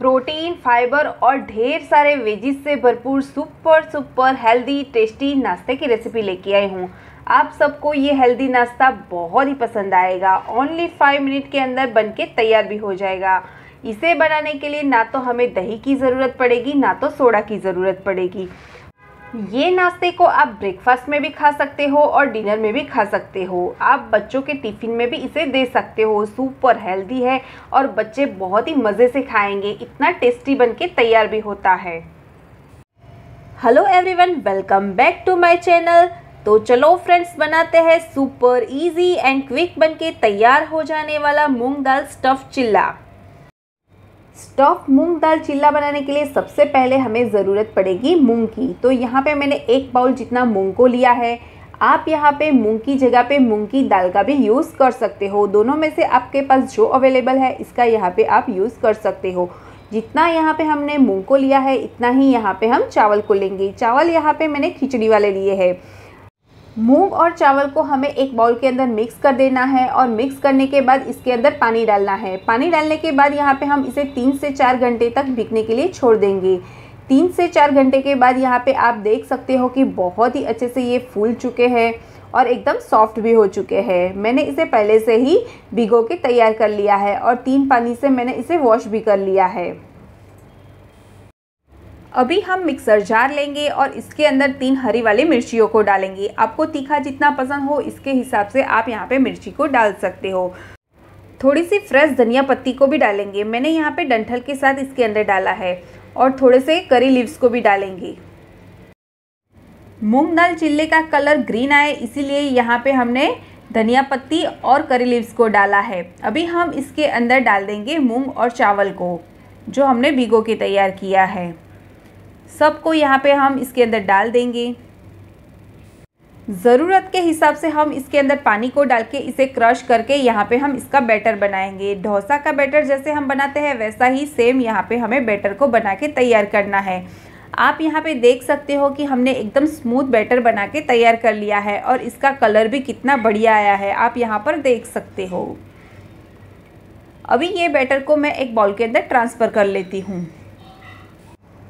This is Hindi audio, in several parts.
प्रोटीन फाइबर और ढेर सारे वेजिस से भरपूर सुपर सुपर हेल्दी टेस्टी नाश्ते की रेसिपी लेके आई हूँ आप सबको ये हेल्दी नाश्ता बहुत ही पसंद आएगा ओनली फाइव मिनट के अंदर बनके तैयार भी हो जाएगा इसे बनाने के लिए ना तो हमें दही की ज़रूरत पड़ेगी ना तो सोडा की ज़रूरत पड़ेगी ये नाश्ते को आप ब्रेकफास्ट में भी खा सकते हो और डिनर में भी खा सकते हो आप बच्चों के टिफ़िन में भी इसे दे सकते हो सुपर हेल्दी है और बच्चे बहुत ही मज़े से खाएंगे इतना टेस्टी बन के तैयार भी होता है hello everyone welcome back to my channel तो चलो फ्रेंड्स बनाते हैं सुपर इजी एंड क्विक बन तैयार हो जाने वाला मूँग दाल स्टफ़ चिल्ला स्टफ मूंग दाल चिल्ला बनाने के लिए सबसे पहले हमें ज़रूरत पड़ेगी मूंग की तो यहाँ पे मैंने एक बाउल जितना मूंग को लिया है आप यहाँ पे मूंग की जगह पे मूंग की दाल का भी यूज़ कर सकते हो दोनों में से आपके पास जो अवेलेबल है इसका यहाँ पे आप यूज़ कर सकते हो जितना यहाँ पे हमने मूंग को लिया है इतना ही यहाँ पे हम चावल को लेंगे चावल यहाँ पे मैंने खिचड़ी वाले लिए हैं मूंग और चावल को हमें एक बाउल के अंदर मिक्स कर देना है और मिक्स करने के बाद इसके अंदर पानी डालना है पानी डालने के बाद यहाँ पे हम इसे तीन से चार घंटे तक भिगने के लिए छोड़ देंगे तीन से चार घंटे के बाद यहाँ पे आप देख सकते हो कि बहुत ही अच्छे से ये फूल चुके हैं और एकदम सॉफ्ट भी हो चुके हैं मैंने इसे पहले से ही भिगो के तैयार कर लिया है और तीन पानी से मैंने इसे वॉश भी कर लिया है अभी हम मिक्सर जार लेंगे और इसके अंदर तीन हरी वाली मिर्चियों को डालेंगे आपको तीखा जितना पसंद हो इसके हिसाब से आप यहाँ पे मिर्ची को डाल सकते हो थोड़ी सी फ्रेश धनिया पत्ती को भी डालेंगे मैंने यहाँ पे डंठल के साथ इसके अंदर डाला है और थोड़े से करी लीव्स को भी डालेंगे मूंग दाल चिल्ले का कलर ग्रीन आए इसीलिए यहाँ पे हमने धनिया पत्ती और करी लीव्स को डाला है अभी हम इसके अंदर डाल देंगे मूंग और चावल को जो हमने भिगो के तैयार किया है सबको यहाँ पे हम इसके अंदर डाल देंगे ज़रूरत के हिसाब से हम इसके अंदर पानी को डाल के इसे क्रश करके यहाँ पे हम इसका बैटर बनाएंगे ढोसा का बैटर जैसे हम बनाते हैं वैसा ही सेम यहाँ पे हमें बैटर को बना के तैयार करना है आप यहाँ पे देख सकते हो कि हमने एकदम स्मूथ बैटर बना के तैयार कर लिया है और इसका कलर भी कितना बढ़िया आया है आप यहाँ पर देख सकते हो अभी ये बैटर को मैं एक बॉल के अंदर ट्रांसफ़र कर लेती हूँ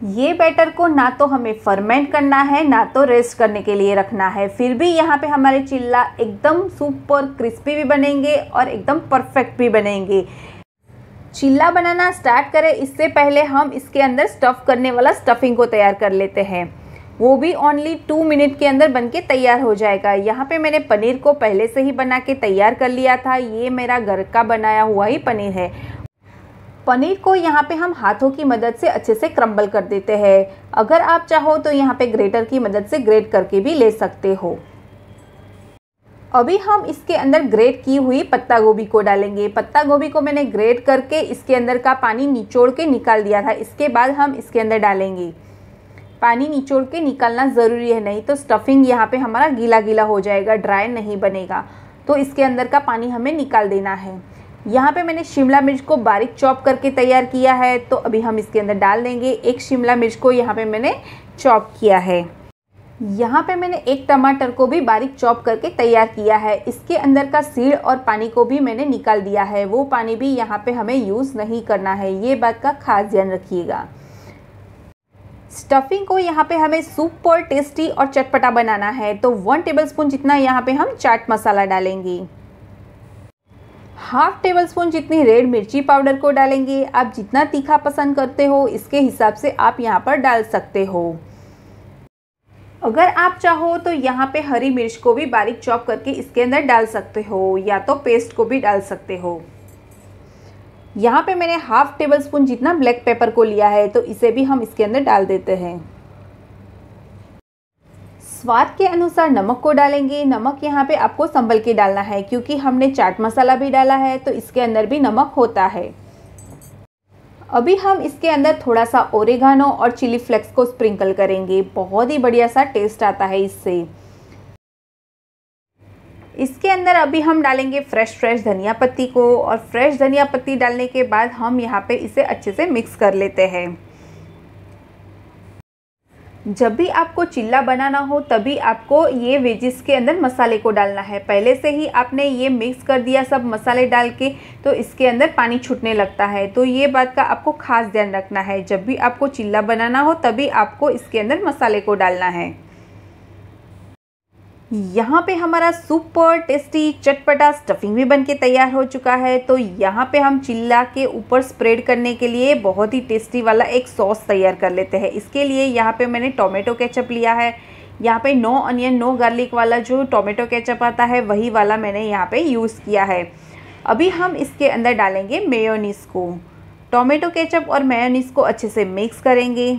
ये बैटर को ना तो हमें फर्मेंट करना है ना तो रेस्ट करने के लिए रखना है फिर भी यहाँ पे हमारे चिल्ला एकदम सुपर क्रिस्पी भी बनेंगे और एकदम परफेक्ट भी बनेंगे चिल्ला बनाना स्टार्ट करें इससे पहले हम इसके अंदर स्टफ़ करने वाला स्टफिंग को तैयार कर लेते हैं वो भी ओनली टू मिनट के अंदर बन के तैयार हो जाएगा यहाँ पे मैंने पनीर को पहले से ही बना के तैयार कर लिया था ये मेरा घर का बनाया हुआ ही पनीर है पनीर को यहाँ पे हम हाथों की मदद से अच्छे से क्रम्बल कर देते हैं अगर आप चाहो तो यहाँ पे ग्रेटर की मदद से ग्रेट करके भी ले सकते हो अभी हम इसके अंदर ग्रेट की हुई पत्ता गोभी को डालेंगे पत्ता गोभी को मैंने ग्रेट करके इसके अंदर का पानी निचोड़ के निकाल दिया था इसके बाद हम इसके अंदर डालेंगे पानी निचोड़ के निकालना ज़रूरी है नहीं तो स्टफिंग यहाँ पे हमारा गीला गीला हो जाएगा ड्राई नहीं बनेगा तो इसके अंदर का पानी हमें निकाल देना है यहाँ पे मैंने शिमला मिर्च को बारीक चॉप करके तैयार किया है तो अभी हम इसके अंदर डाल देंगे एक शिमला मिर्च को यहाँ पे मैंने चॉप किया है यहाँ पे मैंने एक टमाटर को भी बारीक चॉप करके तैयार किया है इसके अंदर का सीड और पानी को भी मैंने निकाल दिया है वो पानी भी यहाँ पे हमें यूज़ नहीं करना है ये बात का खास ध्यान रखिएगा स्टफिंग को यहाँ पे हमें सुपर टेस्टी और चटपटा बनाना है तो वन स्पून जितना यहाँ पे हम चाट मसाला डालेंगे हाफ टेबल स्पून जितनी रेड मिर्ची पाउडर को डालेंगे आप जितना तीखा पसंद करते हो इसके हिसाब से आप यहाँ पर डाल सकते हो अगर आप चाहो तो यहाँ पे हरी मिर्च को भी बारीक चॉप करके इसके अंदर डाल सकते हो या तो पेस्ट को भी डाल सकते हो यहाँ पे मैंने हाफ टेबल स्पून जितना ब्लैक पेपर को लिया है तो इसे भी हम इसके अंदर डाल देते हैं स्वाद के अनुसार नमक को डालेंगे नमक यहाँ पे आपको संभल के डालना है क्योंकि हमने चाट मसाला भी डाला है तो इसके अंदर भी नमक होता है अभी हम इसके अंदर थोड़ा सा ओरेगानो और चिली फ्लेक्स को स्प्रिंकल करेंगे बहुत ही बढ़िया सा टेस्ट आता है इससे इसके अंदर अभी हम डालेंगे फ्रेश फ्रेश धनिया पत्ती को और फ्रेश धनिया पत्ती डालने के बाद हम यहाँ पे इसे अच्छे से मिक्स कर लेते हैं जब भी आपको चिल्ला बनाना हो तभी आपको ये वेजिस के अंदर मसाले को डालना है पहले से ही आपने ये मिक्स कर दिया सब मसाले डाल के तो इसके अंदर पानी छूटने लगता है तो ये बात का आपको खास ध्यान रखना है जब भी आपको चिल्ला बनाना हो तभी आपको इसके अंदर मसाले को डालना है यहाँ पे हमारा सुपर टेस्टी चटपटा स्टफिंग भी बनके तैयार हो चुका है तो यहाँ पे हम चिल्ला के ऊपर स्प्रेड करने के लिए बहुत ही टेस्टी वाला एक सॉस तैयार कर लेते हैं इसके लिए यहाँ पे मैंने टोमेटो केचप लिया है यहाँ पे नो अनियन नो गार्लिक वाला जो टोमेटो केचप आता है वही वाला मैंने यहाँ पर यूज़ किया है अभी हम इसके अंदर डालेंगे मेयोनीस को टोमेटो केचप और मेयोनीस को अच्छे से मिक्स करेंगे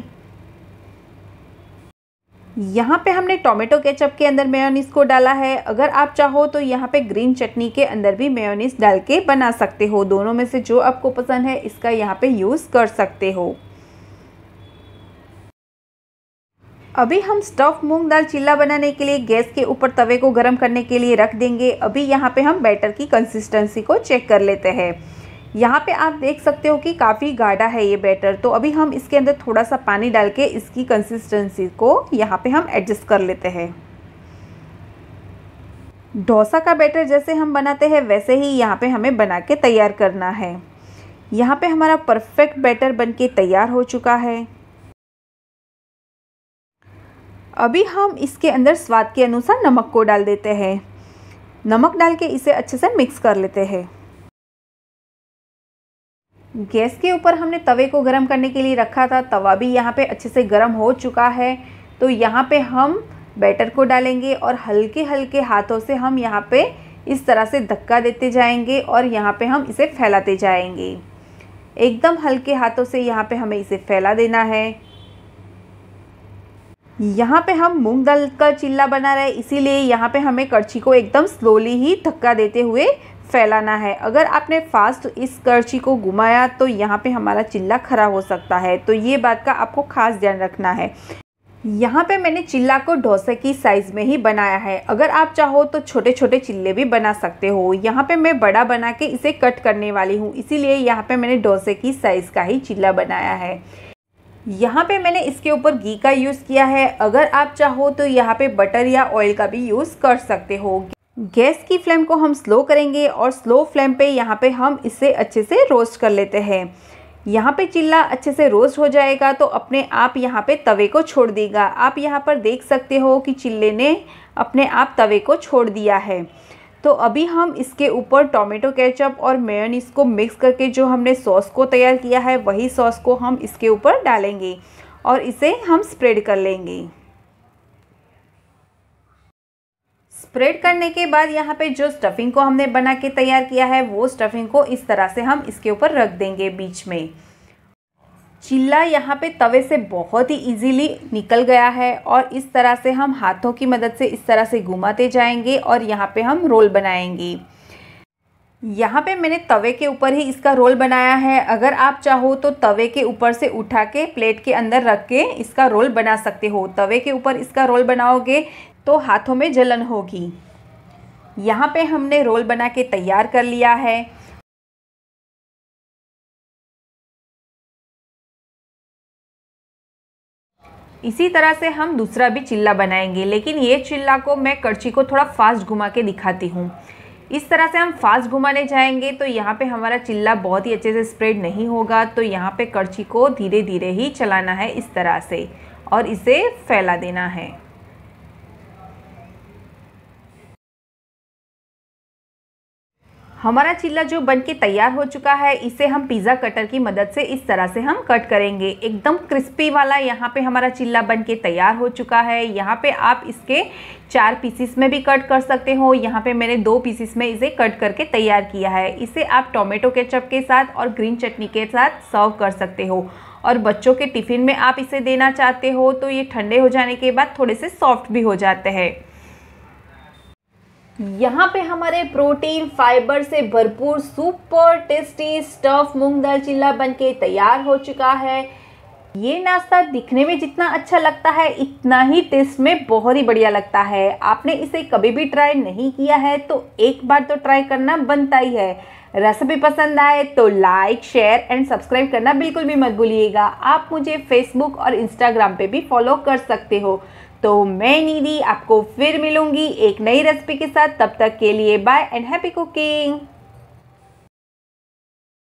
यहाँ पे हमने टोमेटो केचप के अंदर मेयोनीस को डाला है अगर आप चाहो तो यहाँ पे ग्रीन चटनी के अंदर भी मेयोनीस डाल के बना सकते हो दोनों में से जो आपको पसंद है इसका यहाँ पे यूज़ कर सकते हो अभी हम स्टफ मूंग दाल चिल्ला बनाने के लिए गैस के ऊपर तवे को गर्म करने के लिए रख देंगे अभी यहाँ पे हम बैटर की कंसिस्टेंसी को चेक कर लेते हैं यहाँ पे आप देख सकते हो कि काफ़ी गाढ़ा है ये बैटर तो अभी हम इसके अंदर थोड़ा सा पानी डाल के इसकी कंसिस्टेंसी को यहाँ पे हम एडजस्ट कर लेते हैं डोसा का बैटर जैसे हम बनाते हैं वैसे ही यहाँ पे हमें बना के तैयार करना है यहाँ पे हमारा परफेक्ट बैटर बन के तैयार हो चुका है अभी हम इसके अंदर स्वाद के अनुसार नमक को डाल देते हैं नमक डाल के इसे अच्छे से मिक्स कर लेते हैं गैस के ऊपर हमने तवे को गर्म करने के लिए रखा था तवा भी यहाँ पे अच्छे से गर्म हो चुका है तो यहाँ पे हम बैटर को डालेंगे और हल्के हल्के हाथों से हम यहाँ पे इस तरह से धक्का देते जाएंगे और यहाँ पे हम इसे फैलाते जाएंगे एकदम हल्के हाथों से यहाँ पे हमें इसे फैला देना है यहाँ पे हम मूंग दाल का चिल्ला बना रहे इसीलिए यहाँ पे हमें कड़छी को एकदम स्लोली ही धक्का देते हुए फैलाना है अगर आपने फास्ट इस करछी को घुमाया तो यहाँ पे हमारा चिल्ला खरा हो सकता है तो ये बात का आपको खास ध्यान रखना है यहाँ पे मैंने चिल्ला को डोसे की साइज़ में ही बनाया है अगर आप चाहो तो छोटे छोटे चिल्ले भी बना सकते हो यहाँ पे मैं बड़ा बना के इसे कट करने वाली हूँ इसीलिए यहाँ पे मैंने डोसे की साइज़ का ही चिल्ला बनाया है यहाँ पे मैंने इसके ऊपर घी का यूज़ किया है अगर आप चाहो तो यहाँ पे बटर या ऑयल का भी यूज़ कर सकते हो गैस की फ्लेम को हम स्लो करेंगे और स्लो फ्लेम पे यहाँ पे हम इसे अच्छे से रोस्ट कर लेते हैं यहाँ पे चिल्ला अच्छे से रोस्ट हो जाएगा तो अपने आप यहाँ पे तवे को छोड़ देगा आप यहाँ पर देख सकते हो कि चिल्ले ने अपने आप तवे को छोड़ दिया है तो अभी हम इसके ऊपर टोमेटो केचप और मेयन को मिक्स करके जो हमने सॉस को तैयार किया है वही सॉस को हम इसके ऊपर डालेंगे और इसे हम स्प्रेड कर लेंगे स्प्रेड करने के बाद यहाँ पे जो स्टफिंग को हमने बना के तैयार किया है वो स्टफिंग को इस तरह से हम इसके ऊपर रख देंगे बीच में चिल्ला यहाँ पे तवे से बहुत ही इजीली निकल गया है और इस तरह से हम हाथों की मदद से इस तरह से घुमाते जाएंगे और यहाँ पे हम रोल बनाएंगे यहाँ पे मैंने तवे के ऊपर ही इसका रोल बनाया है अगर आप चाहो तो तवे के ऊपर से उठा के प्लेट के अंदर रख के इसका रोल बना सकते हो तवे के ऊपर इसका रोल बनाओगे तो हाथों में जलन होगी यहाँ पे हमने रोल बना के तैयार कर लिया है इसी तरह से हम दूसरा भी चिल्ला बनाएंगे लेकिन ये चिल्ला को मैं कर्ची को थोड़ा फास्ट घुमा के दिखाती हूँ इस तरह से हम फास्ट घुमाने जाएंगे तो यहाँ पे हमारा चिल्ला बहुत ही अच्छे से स्प्रेड नहीं होगा तो यहाँ पे कर्ची को धीरे धीरे ही चलाना है इस तरह से और इसे फैला देना है हमारा चिल्ला जो बन के तैयार हो चुका है इसे हम पिज़्ज़ा कटर की मदद से इस तरह से हम कट करेंगे एकदम क्रिस्पी वाला यहाँ पे हमारा चिल्ला बन के तैयार हो चुका है यहाँ पे आप इसके चार पीसीस में भी कट कर सकते हो यहाँ पे मैंने दो पीसीस में इसे कट करके तैयार किया है इसे आप टोमेटो केचप के साथ और ग्रीन चटनी के साथ सर्व कर सकते हो और बच्चों के टिफ़िन में आप इसे देना चाहते हो तो ये ठंडे हो जाने के बाद थोड़े से सॉफ्ट भी हो जाते हैं यहाँ पे हमारे प्रोटीन फाइबर से भरपूर सुपर टेस्टी स्टफ मूंग दाल चिल्ला बनके तैयार हो चुका है ये नाश्ता दिखने में जितना अच्छा लगता है इतना ही टेस्ट में बहुत ही बढ़िया लगता है आपने इसे कभी भी ट्राई नहीं किया है तो एक बार तो ट्राई करना बनता ही है रेसिपी पसंद आए तो लाइक शेयर एंड सब्सक्राइब करना बिल्कुल भी मत भूलिएगा आप मुझे फेसबुक और इंस्टाग्राम पे भी फॉलो कर सकते हो तो मैं निधि आपको फिर मिलूंगी एक नई रेसिपी के साथ तब तक के लिए बाय एंड हैप्पी कुकिंग